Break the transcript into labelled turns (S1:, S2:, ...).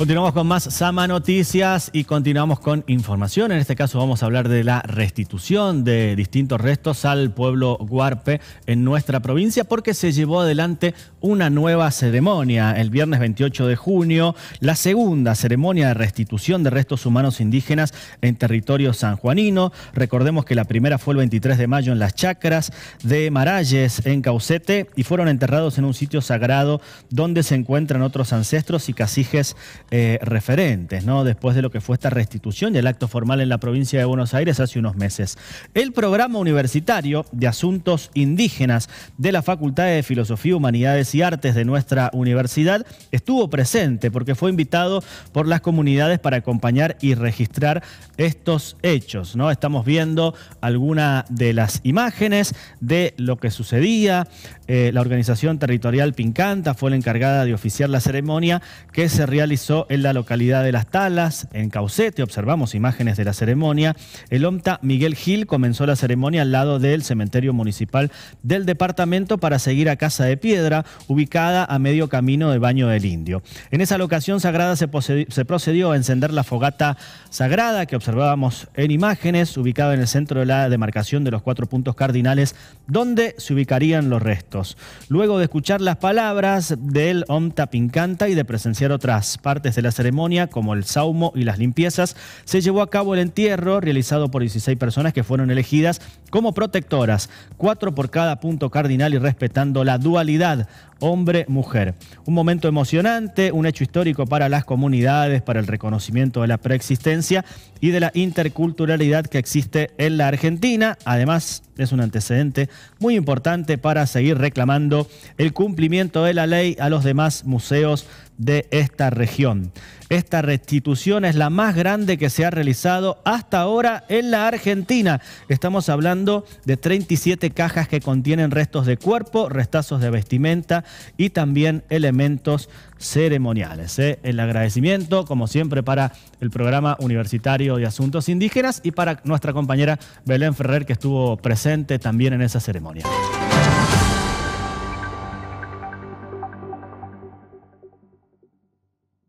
S1: Continuamos con más Sama Noticias y continuamos con información. En este caso vamos a hablar de la restitución de distintos restos al pueblo Guarpe en nuestra provincia porque se llevó adelante una nueva ceremonia el viernes 28 de junio, la segunda ceremonia de restitución de restos humanos indígenas en territorio sanjuanino. Recordemos que la primera fue el 23 de mayo en las chacras de Maralles en Caucete y fueron enterrados en un sitio sagrado donde se encuentran otros ancestros y caciques eh, referentes, ¿no? Después de lo que fue esta restitución y el acto formal en la provincia de Buenos Aires hace unos meses. El programa universitario de asuntos indígenas de la Facultad de Filosofía, Humanidades y Artes de nuestra universidad estuvo presente porque fue invitado por las comunidades para acompañar y registrar estos hechos, ¿no? Estamos viendo alguna de las imágenes de lo que sucedía. Eh, la organización territorial Pincanta fue la encargada de oficiar la ceremonia que se realizó en la localidad de Las Talas, en Caucete, observamos imágenes de la ceremonia. El OMTA Miguel Gil comenzó la ceremonia al lado del cementerio municipal del departamento para seguir a Casa de Piedra, ubicada a medio camino de Baño del Indio. En esa locación sagrada se, se procedió a encender la fogata sagrada que observábamos en imágenes, ubicada en el centro de la demarcación de los cuatro puntos cardinales, donde se ubicarían los restos. Luego de escuchar las palabras del OMTA Pincanta y de presenciar otras partes, desde de la ceremonia, como el saumo y las limpiezas, se llevó a cabo el entierro realizado por 16 personas que fueron elegidas como protectoras, cuatro por cada punto cardinal y respetando la dualidad hombre-mujer. Un momento emocionante, un hecho histórico para las comunidades, para el reconocimiento de la preexistencia y de la interculturalidad que existe en la Argentina. Además, es un antecedente muy importante para seguir reclamando el cumplimiento de la ley a los demás museos de esta región. Esta restitución es la más grande que se ha realizado hasta ahora en la Argentina. Estamos hablando de 37 cajas que contienen restos de cuerpo, restazos de vestimenta y también elementos ceremoniales. ¿eh? El agradecimiento, como siempre, para el programa universitario de asuntos indígenas y para nuestra compañera Belén Ferrer, que estuvo presente también en esa ceremonia.